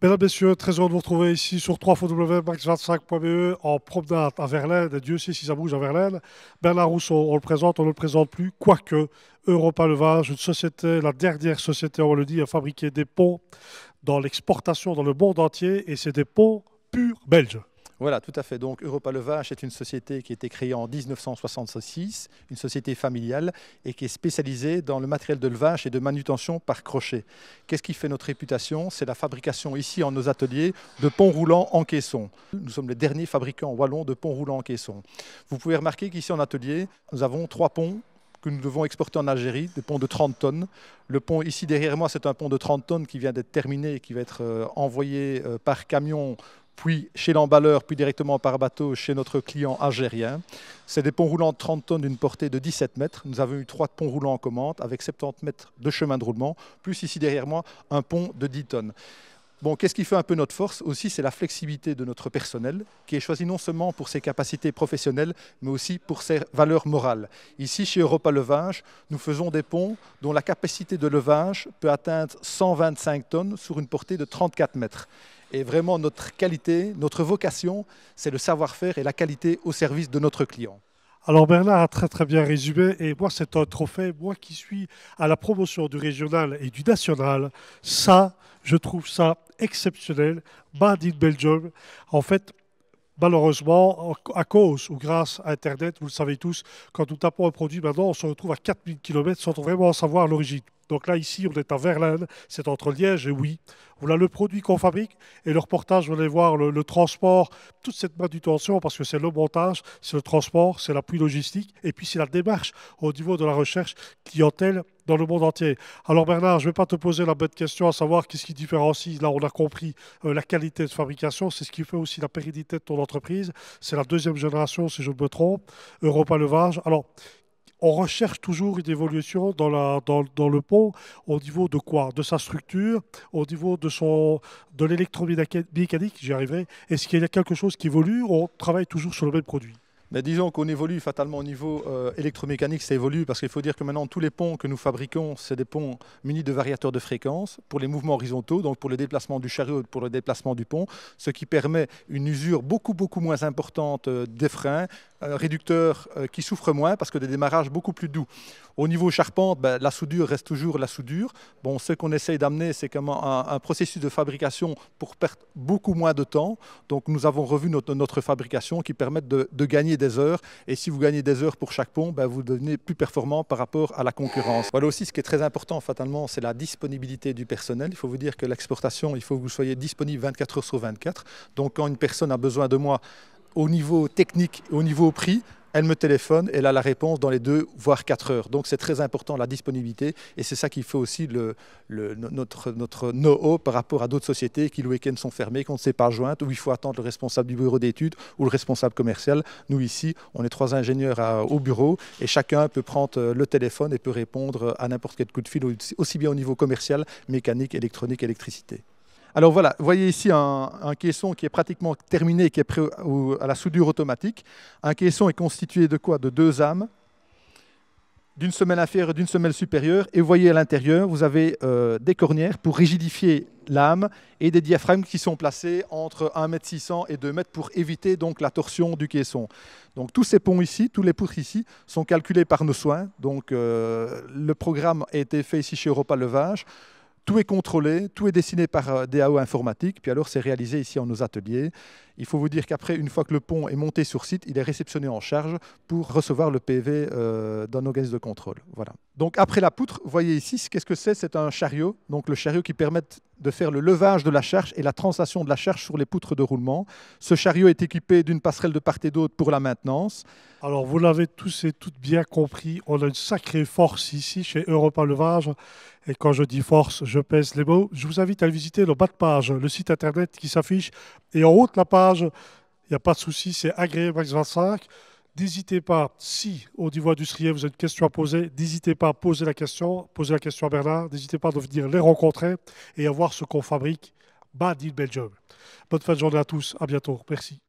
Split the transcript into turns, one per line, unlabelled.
Mesdames, Messieurs, très heureux de vous retrouver ici sur 3 www.max25.be en promenade à Verlaine. Dieu sait si ça bouge à Verlaine. Bernard Rousseau, on le présente, on ne le présente plus, quoique Europa Levage, une société, la dernière société, on le dit, à fabriquer des ponts dans l'exportation dans le monde entier. Et c'est des ponts purs belges.
Voilà, tout à fait. Donc Europa Levage est une société qui a été créée en 1966, une société familiale et qui est spécialisée dans le matériel de levage et de manutention par crochet. Qu'est-ce qui fait notre réputation C'est la fabrication ici en nos ateliers de ponts roulants en caisson. Nous sommes les derniers fabricants wallons de ponts roulants en caisson. Vous pouvez remarquer qu'ici en atelier, nous avons trois ponts que nous devons exporter en Algérie, des ponts de 30 tonnes. Le pont ici derrière moi, c'est un pont de 30 tonnes qui vient d'être terminé et qui va être euh, envoyé euh, par camion puis chez l'emballeur, puis directement par bateau chez notre client algérien. C'est des ponts roulants de 30 tonnes d'une portée de 17 mètres. Nous avons eu trois ponts roulants en commande avec 70 mètres de chemin de roulement, plus ici derrière moi un pont de 10 tonnes. Bon, qu'est-ce qui fait un peu notre force aussi C'est la flexibilité de notre personnel, qui est choisi non seulement pour ses capacités professionnelles, mais aussi pour ses valeurs morales. Ici, chez Europa Levage, nous faisons des ponts dont la capacité de levage peut atteindre 125 tonnes sur une portée de 34 mètres. Et vraiment, notre qualité, notre vocation, c'est le savoir-faire et la qualité au
service de notre client. Alors Bernard a très très bien résumé et moi c'est un trophée, moi qui suis à la promotion du régional et du national, ça, je trouve ça exceptionnel, bad in Belgium. En fait, malheureusement, à cause ou grâce à Internet, vous le savez tous, quand nous tapons un produit, maintenant on se retrouve à 4000 km sans vraiment savoir l'origine. Donc là, ici, on est à Verlaine, c'est entre Liège et oui. Voilà le produit qu'on fabrique et le reportage, vous allez voir le, transport, toute cette manutention, parce que c'est le montage, c'est le transport, c'est l'appui logistique, et puis c'est la démarche au niveau de la recherche clientèle dans le monde entier. Alors Bernard, je ne vais pas te poser la bonne question à savoir qu'est-ce qui différencie, là on a compris euh, la qualité de fabrication, c'est ce qui fait aussi la pérennité de ton entreprise, c'est la deuxième génération si je ne me trompe, Europa Levage. Alors on recherche toujours une évolution dans, la, dans, le pont au niveau de quoi De sa structure, au niveau de, son, de l'électromécanique, j'y arriverai. Est-ce qu'il y a quelque chose qui évolue on travaille toujours sur le même produit
disons qu'on évolue fatalement au niveau euh, électromécanique, ça évolue parce qu'il faut dire que maintenant tous les ponts que nous fabriquons, c'est des ponts munis de variateurs de fréquence pour les mouvements horizontaux, donc pour le déplacement du chariot, pour le déplacement du pont, ce qui permet une usure beaucoup beaucoup moins importante euh, des freins, un euh, réducteur qui souffrent moins parce que des démarrages beaucoup plus doux. Au niveau charpente, ben, la soudure reste toujours la soudure. Bon, ce qu'on essaye d'amener, c'est un, un, processus de fabrication pour perdre beaucoup moins de temps. Donc nous avons revu notre, fabrication qui permet de, de gagner des heures. Et si vous gagnez des heures pour chaque pont, ben, vous devenez plus performant par rapport à la concurrence. Voilà aussi ce qui est très important fatalement, c'est la disponibilité du personnel. Il faut vous dire que l'exportation, il faut que vous soyez disponible 24 heures sur 24. Donc quand une personne a besoin de moi au niveau technique, au niveau prix, elle me téléphone elle a la réponse dans les deux, voire quatre heures. Donc c'est très important la disponibilité et c'est ça qui fait aussi notre, notre no par rapport à d'autres sociétés qui le week-end sont fermées, qu'on ne sait pas joindre, où il faut attendre le responsable du bureau d'études ou le responsable commercial. Nous ici, on est trois ingénieurs au bureau et chacun peut prendre euh, le téléphone et peut répondre à n'importe quel coup de fil, aussi bien au niveau commercial, mécanique, électronique, électricité. Alors voilà, vous voyez ici un, caisson qui est pratiquement terminé, qui est prêt à la soudure automatique. Un caisson est constitué de quoi De deux âmes, d'une semelle inférieure et d'une semelle supérieure. Et vous voyez à l'intérieur, vous avez euh, des cornières pour rigidifier l'âme et des diaphragmes qui sont placés entre 1,6 m et 2 m pour éviter donc la torsion du caisson. Donc tous ces ponts ici, tous les poutres ici sont calculés par nos soins. Donc euh, le programme a été fait ici chez Europa Levage. Tout est contrôlé, tout est dessiné par euh, DAO informatique. puis alors c'est réalisé ici en nos ateliers. Il faut vous dire qu'après, une fois que le pont est monté sur site, il est réceptionné en charge pour recevoir le PV euh, dans nos organisme de contrôle. Voilà. Donc après la poutre, vous voyez ici, qu'est-ce que c'est C'est un chariot, donc le chariot qui permet de faire le levage de la charge et la translation de la charge sur les poutres de roulement. Ce chariot est équipé d'une passerelle de part et d'autre pour la
maintenance. Alors vous l'avez tous et toutes bien compris, on a une sacrée force ici chez Europa Levage. Et quand je dis force, je pèse les mots. Je vous invite à visiter le bas de page, le site internet qui s'affiche. Et en haut de la page, il n'y a pas de souci, c'est agréé Max 25. N'hésitez pas, si au niveau industriel vous avez une question à poser, n'hésitez pas à poser la question, poser la question à Bernard, n'hésitez pas à venir les rencontrer et à voir ce qu'on fabrique. Bad in Belgium. Bonne fin de journée à tous, à bientôt, merci.